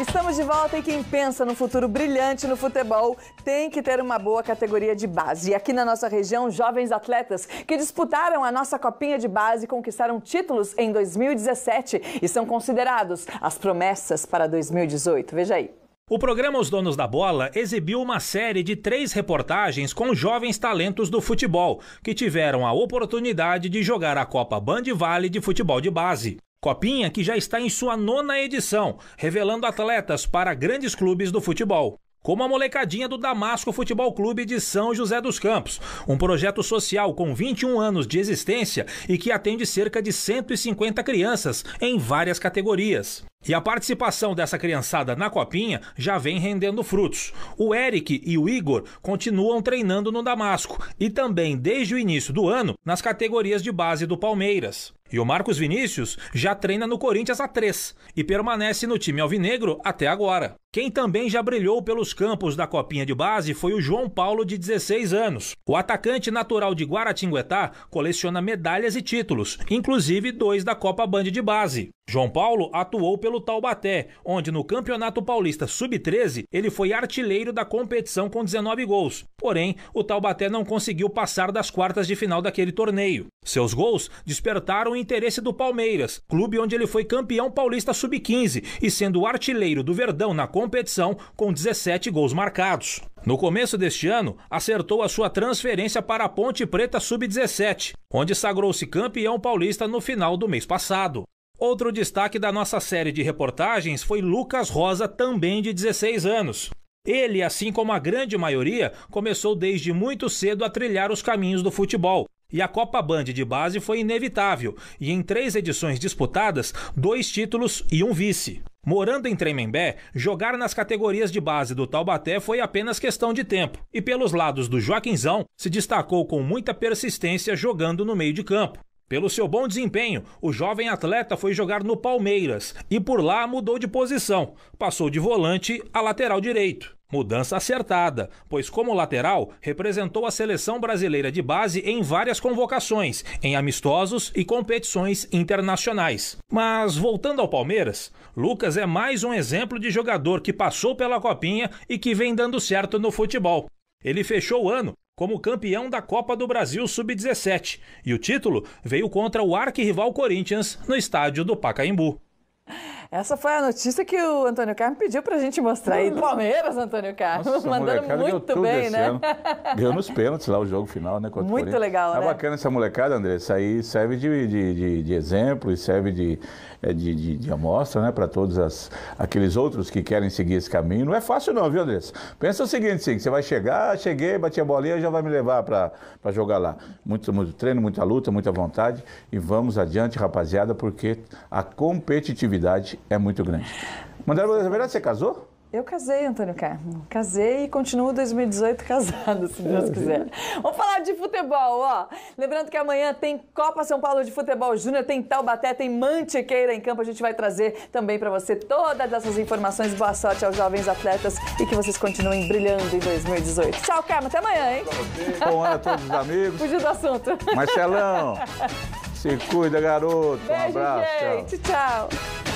Estamos de volta e quem pensa no futuro brilhante no futebol tem que ter uma boa categoria de base. E aqui na nossa região, jovens atletas que disputaram a nossa copinha de base conquistaram títulos em 2017 e são considerados as promessas para 2018. Veja aí. O programa Os Donos da Bola exibiu uma série de três reportagens com jovens talentos do futebol que tiveram a oportunidade de jogar a Copa Band Vale de futebol de base. Copinha que já está em sua nona edição, revelando atletas para grandes clubes do futebol. Como a molecadinha do Damasco Futebol Clube de São José dos Campos, um projeto social com 21 anos de existência e que atende cerca de 150 crianças em várias categorias. E a participação dessa criançada na Copinha já vem rendendo frutos. O Eric e o Igor continuam treinando no Damasco e também, desde o início do ano, nas categorias de base do Palmeiras. E o Marcos Vinícius já treina no Corinthians há três e permanece no time alvinegro até agora. Quem também já brilhou pelos campos da Copinha de Base foi o João Paulo, de 16 anos. O atacante natural de Guaratinguetá coleciona medalhas e títulos, inclusive dois da Copa Band de Base. João Paulo atuou pelo Taubaté, onde no Campeonato Paulista Sub-13 ele foi artilheiro da competição com 19 gols. Porém, o Taubaté não conseguiu passar das quartas de final daquele torneio. Seus gols despertaram o interesse do Palmeiras, clube onde ele foi campeão paulista Sub-15 e sendo artilheiro do Verdão na competição com 17 gols marcados. No começo deste ano, acertou a sua transferência para a Ponte Preta Sub-17, onde sagrou-se campeão paulista no final do mês passado. Outro destaque da nossa série de reportagens foi Lucas Rosa, também de 16 anos. Ele, assim como a grande maioria, começou desde muito cedo a trilhar os caminhos do futebol. E a Copa Band de base foi inevitável, e em três edições disputadas, dois títulos e um vice. Morando em Tremembé, jogar nas categorias de base do Taubaté foi apenas questão de tempo, e pelos lados do Joaquinzão, se destacou com muita persistência jogando no meio de campo. Pelo seu bom desempenho, o jovem atleta foi jogar no Palmeiras e por lá mudou de posição. Passou de volante a lateral direito. Mudança acertada, pois como lateral representou a seleção brasileira de base em várias convocações, em amistosos e competições internacionais. Mas voltando ao Palmeiras, Lucas é mais um exemplo de jogador que passou pela copinha e que vem dando certo no futebol. Ele fechou o ano como campeão da Copa do Brasil Sub-17, e o título veio contra o arquirrival Corinthians no estádio do Pacaembu. Essa foi a notícia que o Antônio Carmo pediu para a gente mostrar aí. Uhum. Palmeiras, Antônio Carmo. Nossa, Mandando muito bem, né? Ano. Deu nos pênaltis lá o jogo final, né? Muito legal, é bacana essa molecada, André. Isso aí serve de, de, de, de exemplo e serve de, é, de, de, de amostra, né? Para todos as, aqueles outros que querem seguir esse caminho. Não é fácil não, viu, André? Pensa o seguinte, sim, você vai chegar, cheguei, bati a bolinha, já vai me levar para jogar lá. Muito, muito treino, muita luta, muita vontade. E vamos adiante, rapaziada, porque a competitividade é muito grande. Mandela, é verdade, você casou? Eu casei, Antônio Carmo. Casei e continuo 2018 casado, se Deus é. quiser. Vamos falar de futebol, ó. Lembrando que amanhã tem Copa São Paulo de Futebol Júnior, tem Taubaté, tem Mantequeira em campo. A gente vai trazer também para você todas essas informações. Boa sorte aos jovens atletas e que vocês continuem brilhando em 2018. Tchau, Carmo. Até amanhã, hein? Bom ano a todos os amigos. Fugiu do assunto. Marcelão, se cuida, garoto. Beijo, um abraço. Gente. tchau. tchau.